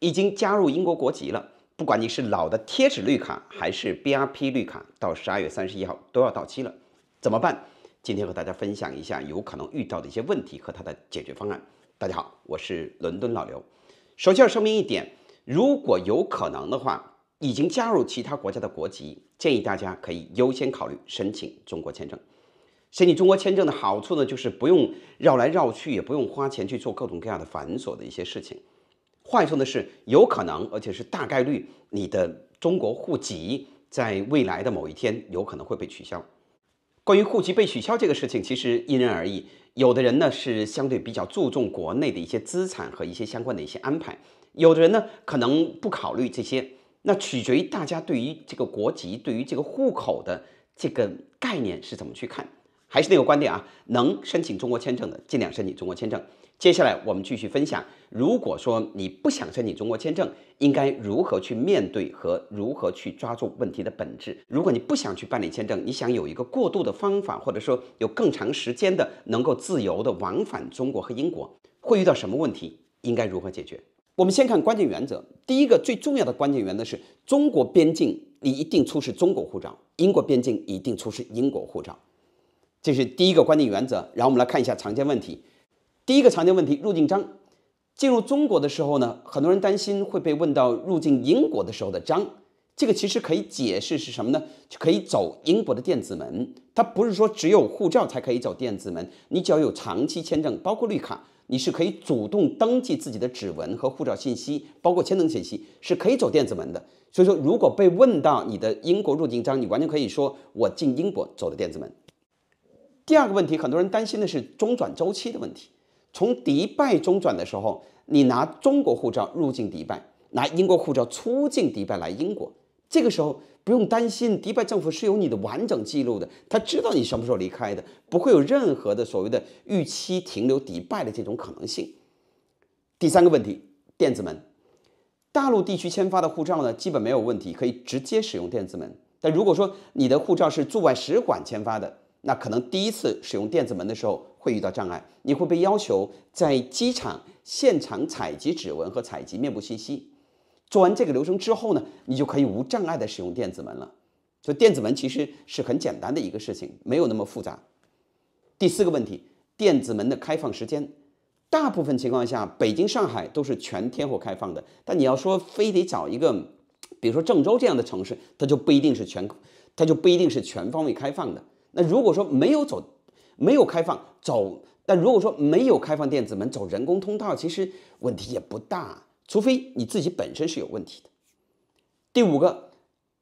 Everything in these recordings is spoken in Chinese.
已经加入英国国籍了，不管你是老的贴纸绿卡还是 B R P 绿卡，到十二月三十一号都要到期了，怎么办？今天和大家分享一下有可能遇到的一些问题和它的解决方案。大家好，我是伦敦老刘。首先要声明一点，如果有可能的话，已经加入其他国家的国籍，建议大家可以优先考虑申请中国签证。申请中国签证的好处呢，就是不用绕来绕去，也不用花钱去做各种各样的繁琐的一些事情。换处呢的是，有可能，而且是大概率，你的中国户籍在未来的某一天有可能会被取消。关于户籍被取消这个事情，其实因人而异。有的人呢是相对比较注重国内的一些资产和一些相关的一些安排，有的人呢可能不考虑这些。那取决于大家对于这个国籍、对于这个户口的这个概念是怎么去看。还是那个观点啊，能申请中国签证的，尽量申请中国签证。接下来我们继续分享，如果说你不想申请中国签证，应该如何去面对和如何去抓住问题的本质？如果你不想去办理签证，你想有一个过渡的方法，或者说有更长时间的能够自由的往返中国和英国，会遇到什么问题？应该如何解决？我们先看关键原则，第一个最重要的关键原则是：中国边境你一定出示中国护照，英国边境一定出示英国护照。这是第一个关键原则。然后我们来看一下常见问题。第一个常见问题：入境章。进入中国的时候呢，很多人担心会被问到入境英国的时候的章。这个其实可以解释是什么呢？就可以走英国的电子门。它不是说只有护照才可以走电子门，你只要有长期签证，包括绿卡，你是可以主动登记自己的指纹和护照信息，包括签证信息，是可以走电子门的。所以说，如果被问到你的英国入境章，你完全可以说：“我进英国走的电子门。”第二个问题，很多人担心的是中转周期的问题。从迪拜中转的时候，你拿中国护照入境迪拜，拿英国护照出境迪拜来英国，这个时候不用担心，迪拜政府是有你的完整记录的，他知道你什么时候离开的，不会有任何的所谓的预期停留迪拜的这种可能性。第三个问题，电子门，大陆地区签发的护照呢，基本没有问题，可以直接使用电子门。但如果说你的护照是驻外使馆签发的，那可能第一次使用电子门的时候会遇到障碍，你会被要求在机场现场采集指纹和采集面部信息。做完这个流程之后呢，你就可以无障碍的使用电子门了。所以电子门其实是很简单的一个事情，没有那么复杂。第四个问题，电子门的开放时间，大部分情况下北京、上海都是全天候开放的，但你要说非得找一个，比如说郑州这样的城市，它就不一定是全，它就不一定是全方位开放的。那如果说没有走，没有开放走，但如果说没有开放电子门走人工通道，其实问题也不大，除非你自己本身是有问题的。第五个，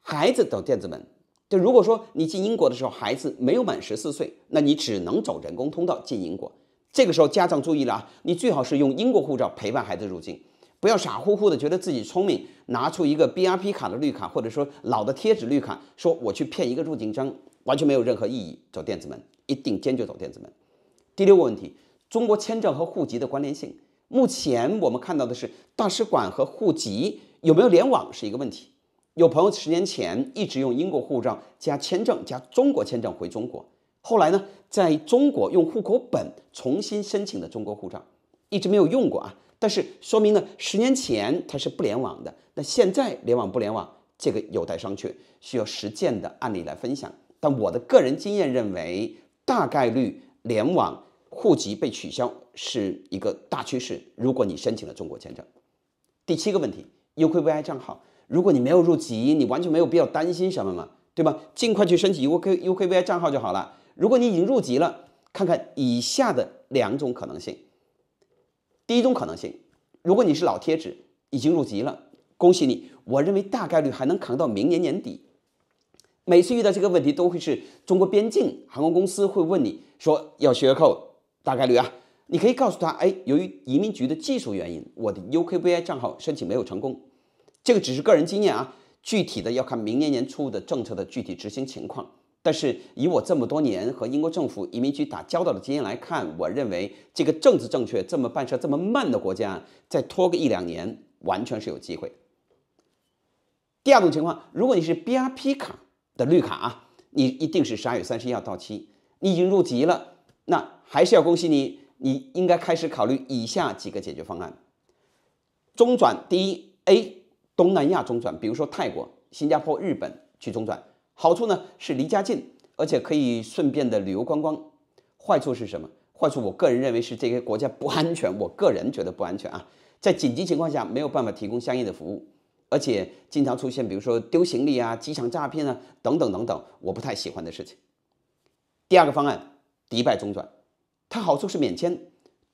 孩子走电子门，就如果说你进英国的时候孩子没有满十四岁，那你只能走人工通道进英国。这个时候家长注意了啊，你最好是用英国护照陪伴孩子入境，不要傻乎乎的觉得自己聪明，拿出一个 B R P 卡的绿卡或者说老的贴纸绿卡，说我去骗一个入境章。完全没有任何意义，走电子门一定坚决走电子门。第六个问题，中国签证和户籍的关联性。目前我们看到的是大使馆和户籍有没有联网是一个问题。有朋友十年前一直用英国护照加签证加中国签证回中国，后来呢在中国用户口本重新申请的中国护照，一直没有用过啊。但是说明呢，十年前它是不联网的。那现在联网不联网，这个有待商榷，需要实践的案例来分享。但我的个人经验认为，大概率联网户籍被取消是一个大趋势。如果你申请了中国签证，第七个问题，UKVI 账号，如果你没有入籍，你完全没有必要担心什么嘛，对吧？尽快去申请 UKUKVI 账号就好了。如果你已经入籍了，看看以下的两种可能性。第一种可能性，如果你是老贴纸，已经入籍了，恭喜你，我认为大概率还能扛到明年年底。每次遇到这个问题，都会是中国边境航空公司会问你说要学扣大概率啊，你可以告诉他，哎，由于移民局的技术原因，我的 UKVI 账号申请没有成功。这个只是个人经验啊，具体的要看明年年初的政策的具体执行情况。但是以我这么多年和英国政府移民局打交道的经验来看，我认为这个政治正确这么办事这么慢的国家，再拖个一两年，完全是有机会。第二种情况，如果你是 BRP 卡。的绿卡啊，你一定是十二月三十一号到期，你已经入籍了，那还是要恭喜你，你应该开始考虑以下几个解决方案：中转，第一，A，东南亚中转，比如说泰国、新加坡、日本去中转，好处呢是离家近，而且可以顺便的旅游观光，坏处是什么？坏处我个人认为是这些国家不安全，我个人觉得不安全啊，在紧急情况下没有办法提供相应的服务。而且经常出现，比如说丢行李啊、机场诈骗啊等等等等，我不太喜欢的事情。第二个方案，迪拜中转，它好处是免签，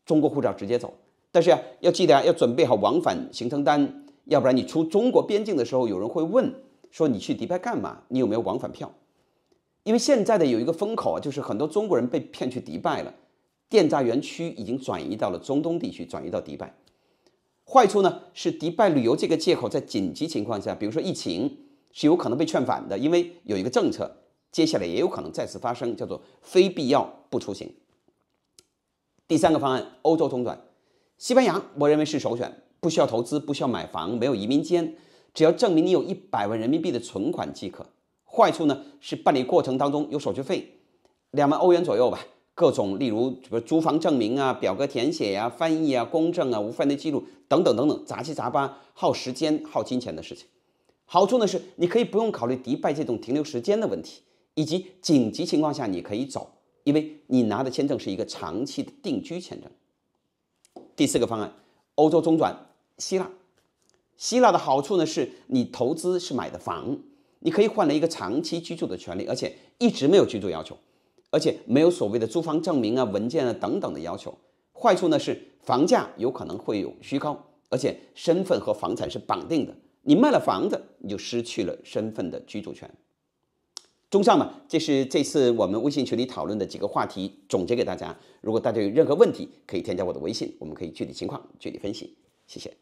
中国护照直接走。但是要记得啊，要准备好往返行程单，要不然你出中国边境的时候，有人会问说你去迪拜干嘛？你有没有往返票？因为现在的有一个风口啊，就是很多中国人被骗去迪拜了，电诈园区已经转移到了中东地区，转移到迪拜。坏处呢是迪拜旅游这个借口在紧急情况下，比如说疫情，是有可能被劝返的，因为有一个政策，接下来也有可能再次发生，叫做非必要不出行。第三个方案，欧洲中转，西班牙我认为是首选，不需要投资，不需要买房，没有移民监，只要证明你有一百万人民币的存款即可。坏处呢是办理过程当中有手续费，两万欧元左右吧。各种例如什么租房证明啊、表格填写呀、翻译啊、公证啊、无犯罪记录等等等等杂七杂八耗时间耗金钱的事情。好处呢是你可以不用考虑迪拜这种停留时间的问题，以及紧急情况下你可以走，因为你拿的签证是一个长期的定居签证。第四个方案，欧洲中转希腊，希腊的好处呢是你投资是买的房，你可以换来一个长期居住的权利，而且一直没有居住要求。而且没有所谓的租房证明啊、文件啊等等的要求。坏处呢是房价有可能会有虚高，而且身份和房产是绑定的。你卖了房子，你就失去了身份的居住权。综上呢，这是这次我们微信群里讨论的几个话题，总结给大家。如果大家有任何问题，可以添加我的微信，我们可以具体情况具体分析。谢谢。